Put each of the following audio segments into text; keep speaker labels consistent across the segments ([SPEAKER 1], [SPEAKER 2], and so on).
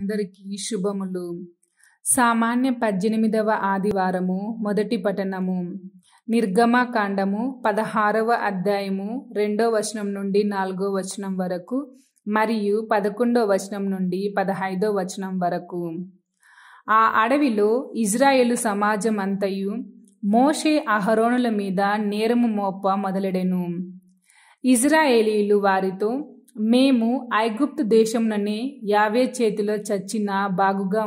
[SPEAKER 1] అందరికీ శుభములు సామాన్య పద్దెనిమిదవ ఆదివారము మొదటి పఠనము నిర్గమకాండము పదహారవ అధ్యాయము రెండో వచనం నుండి నాలుగో వచనం వరకు మరియు పదకొండో వచనం నుండి పదహైదో వచనం వరకు ఆ అడవిలో ఇజ్రాయేలు సమాజం అంతయు మోషే అహరోనుల మీద నేరము మోప మొదలెడెను ఇజ్రాయేలీలు వారితో మేము ఐగుప్తు దేశముననే యావే చేతిలో చచ్చిన బాగుగా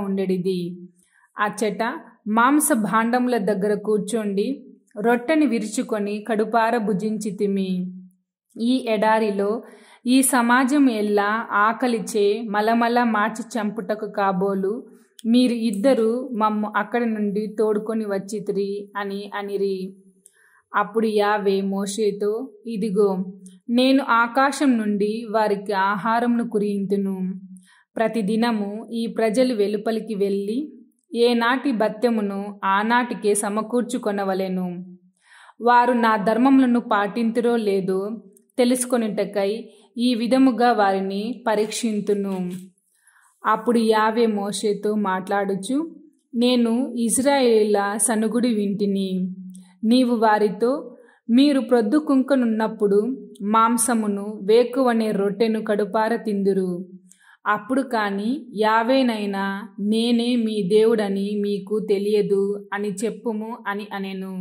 [SPEAKER 1] ఆ చెట మాంస భాండముల దగ్గర కూర్చోండి రొట్టెని విరుచుకొని కడుపార భుజించితిమి ఈ ఎడారిలో ఈ సమాజం ఎల్లా ఆకలిచే మలమల మార్చి చంపుటకు కాబోలు మీరు ఇద్దరు మమ్ము అక్కడి నుండి తోడుకొని వచ్చితిరి అని అనిరి అప్పుడు యావే మోషేతో ఇదిగో నేను ఆకాశం నుండి వారికి ఆహారంను కురియింతును ప్రతిదినము ఈ ప్రజలు వెలుపలికి వెళ్ళి ఏనాటి భత్యమును ఆనాటికే సమకూర్చుకొనవలెను వారు నా ధర్మములను పాటింతురో లేదో తెలుసుకొనిటకై ఈ విధముగా వారిని పరీక్షింతును అప్పుడు యావే మోషేతో మాట్లాడుచు నేను ఇజ్రాయేళ్ల సనుగుడి వింటిని నీవు వారితో మీరు ప్రొద్దు కుంకనున్నప్పుడు మాంసమును వేకువనే రొట్టెను కడుపార తిందురు అప్పుడు కాని యావేనైనా నేనే మీ దేవుడని మీకు తెలియదు అని చెప్పుము అని అనెను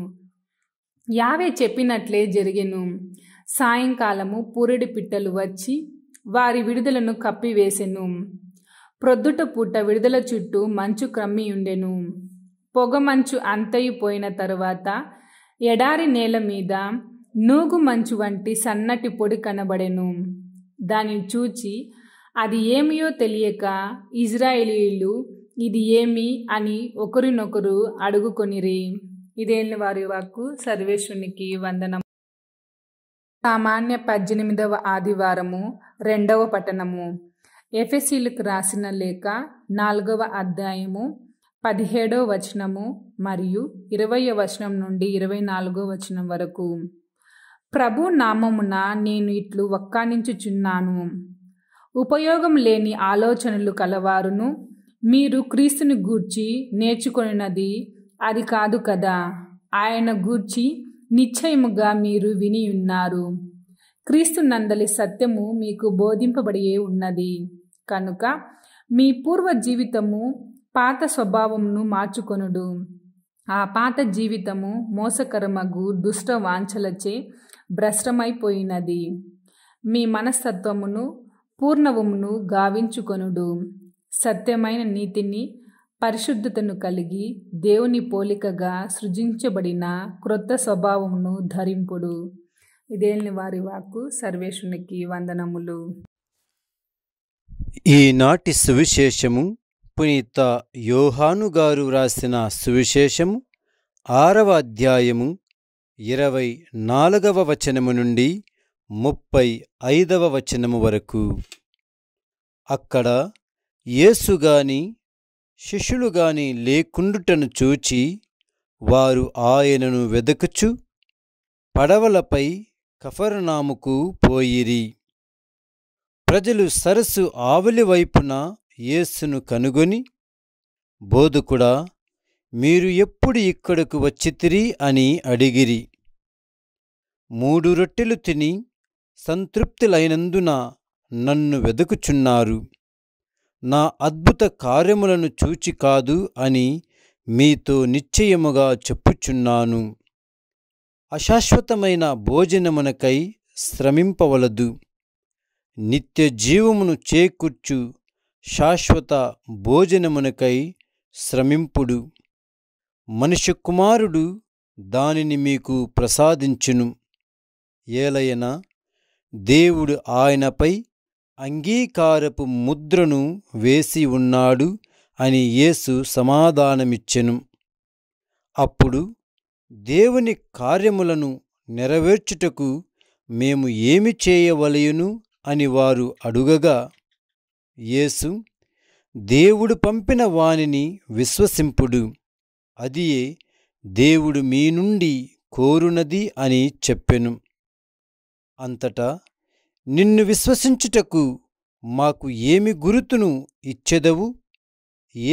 [SPEAKER 1] యావే చెప్పినట్లే జరిగెను సాయంకాలము పూరెడి పిట్టలు వచ్చి వారి విడుదలను కప్పివేసెను ప్రొద్దుట పూట విడుదల చుట్టూ మంచు క్రమ్మి ఉండెను పొగమంచు అంతయిపోయిన తరువాత ఎడారి నేల మీద నూగు మంచు వంటి సన్నటి పొడి కనబడెను దానిని చూచి అది ఏమియో తెలియక ఇజ్రాయేలీలు ఇది ఏమి అని ఒకరినొకరు అడుగుకొనిరి ఇదేళ్ళ వారి వాక్కు సర్వేశ్వరునికి వందనం సామాన్య పద్దెనిమిదవ ఆదివారము రెండవ పట్టణము ఎఫెసీలకు రాసిన లేక నాలుగవ అధ్యాయము పదిహేడో వచనము మరియు ఇరవై వచనం నుండి ఇరవై నాలుగో వచనం వరకు ప్రభు నామమున నేను ఇట్లు ఒక్కానించుచున్నాను ఉపయోగం లేని ఆలోచనలు కలవారును మీరు క్రీస్తుని గూర్చి నేర్చుకున్నది అది కాదు కదా ఆయన గూర్చి నిశ్చయముగా మీరు విని ఉన్నారు క్రీస్తు నందలి సత్యము మీకు బోధింపబడియే ఉన్నది కనుక మీ పూర్వ జీవితము పాత స్వభావమును మార్చుకొనుడు ఆ పాత జీవితము మోసకరమగు దుష్ట వాంఛలచే భ్రష్టమైపోయినది మీ మనస్తత్వమును పూర్ణవమును గావించుకొనుడు సత్యమైన నీతిని పరిశుద్ధతను కలిగి దేవుని పోలికగా సృజించబడిన క్రొత్త స్వభావమును ధరింపుడు ఇదేల్ని వారి వాక్కు సర్వేశునికి వందనములు
[SPEAKER 2] ఈనాటి సువిశేషము పునీత యోహాను గారు వ్రాసిన సువిశేషము ఆరవ అధ్యాయము ఇరవై నాలుగవ వచనము నుండి ముప్పై ఐదవ వచనము వరకు అక్కడ యేసుగాని శిష్యులుగాని లేకుండుటను చూచి వారు ఆయనను వెదకుచు పడవలపై కఫర్నాముకు పోయిరి ప్రజలు సరస్సు ఆవలి వైపున యేసును కనుగొని బోధకుడా మీరు ఎప్పుడు ఇక్కడకు వచ్చితిరి అని అడిగిరి మూడు రొట్టెలు తిని సంతృప్తిలైనందున నన్ను వెదుకుచున్నారు నా అద్భుత కార్యములను చూచి కాదు అని మీతో నిశ్చయముగా చెప్పుచున్నాను అశాశ్వతమైన భోజనమునకై శ్రమింపవలదు నిత్య జీవమును చేకూర్చు శాశ్వత భోజనమునకై శ్రమింపుడు మనుష్య కుమారుడు దానిని మీకు ప్రసాదించును ఏలయన దేవుడు ఆయనపై అంగీకారపు ముద్రను వేసి ఉన్నాడు అని యేసు సమాధానమిచ్చెను అప్పుడు దేవుని కార్యములను నెరవేర్చుటకు మేము ఏమి చేయవలయును అని వారు అడుగగా యేసు దేవుడు పంపిన వానిని విశ్వసింపుడు అదియే దేవుడు మీ నుండి కోరునది అని చెప్పెను అంతటా నిన్ను విశ్వసించుటకు మాకు ఏమి గురుతును ఇచ్చెదవు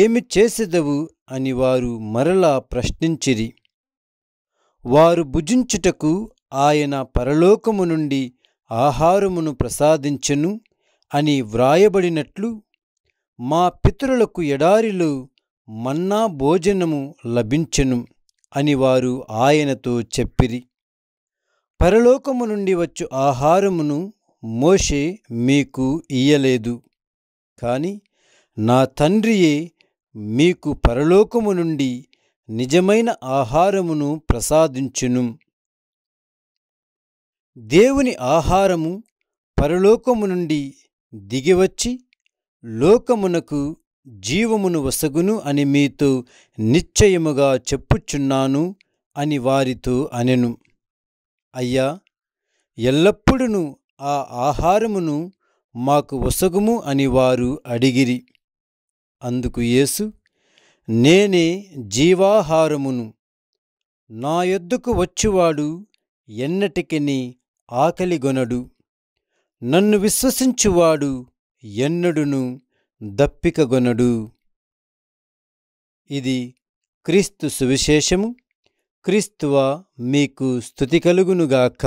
[SPEAKER 2] ఏమి చేసెదవు అని వారు మరలా ప్రశ్నించిరి వారు భుజించుటకు ఆయన పరలోకము నుండి ఆహారమును ప్రసాదించెను అని వ్రాయబడినట్లు మా పితరులకు ఎడారిలో మన్నా భోజనము లభించెను అని వారు ఆయనతో చెప్పిరి పరలోకము నుండి వచ్చు ఆహారమును మోషే మీకు ఇయ్యలేదు కాని నా తండ్రియే మీకు పరలోకము నుండి నిజమైన ఆహారమును ప్రసాదించును దేవుని ఆహారము పరలోకము నుండి దిగివచ్చి లోకమునకు జీవమును వసగును అని మీతో నిశ్చయముగా చెప్పుచున్నాను అని వారితో అనెను అయ్యా ఎల్లప్పుడును ఆ ఆహారమును మాకు వసగుము అని వారు అడిగిరి అందుకు యేసు నేనే జీవాహారమును నా యొద్దకు వచ్చువాడు ఎన్నటికిని ఆకలిగొనడు నన్ను విశ్వసించువాడు ఎన్నడును దప్పికగొనడు ఇది క్రీస్తు సువిశేషము క్రీస్తువా మీకు స్థుతి కలుగునుగాక